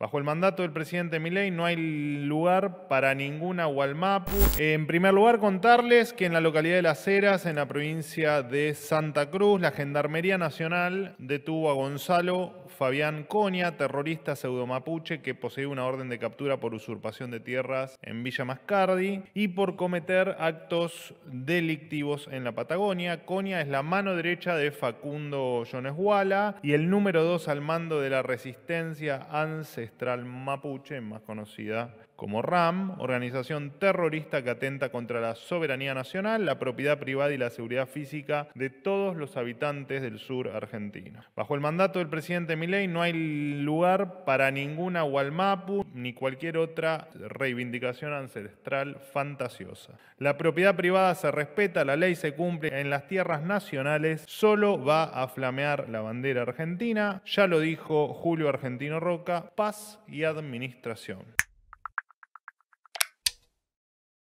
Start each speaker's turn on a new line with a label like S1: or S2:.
S1: Bajo el mandato del presidente Milei no hay lugar para ninguna Hualmapu. En primer lugar, contarles que en la localidad de Las Heras, en la provincia de Santa Cruz, la Gendarmería Nacional detuvo a Gonzalo Fabián Coña, terrorista pseudomapuche que posee una orden de captura por usurpación de tierras en Villa Mascardi y por cometer actos delictivos en la Patagonia. Coña es la mano derecha de Facundo Jones walla y el número dos al mando de la resistencia ANSE ancestral mapuche, más conocida como RAM, organización terrorista que atenta contra la soberanía nacional, la propiedad privada y la seguridad física de todos los habitantes del sur argentino. Bajo el mandato del presidente Milei no hay lugar para ninguna Walmapu ni cualquier otra reivindicación ancestral fantasiosa. La propiedad privada se respeta, la ley se cumple en las tierras nacionales, solo va a flamear la bandera argentina. Ya lo dijo Julio Argentino Roca, y administración.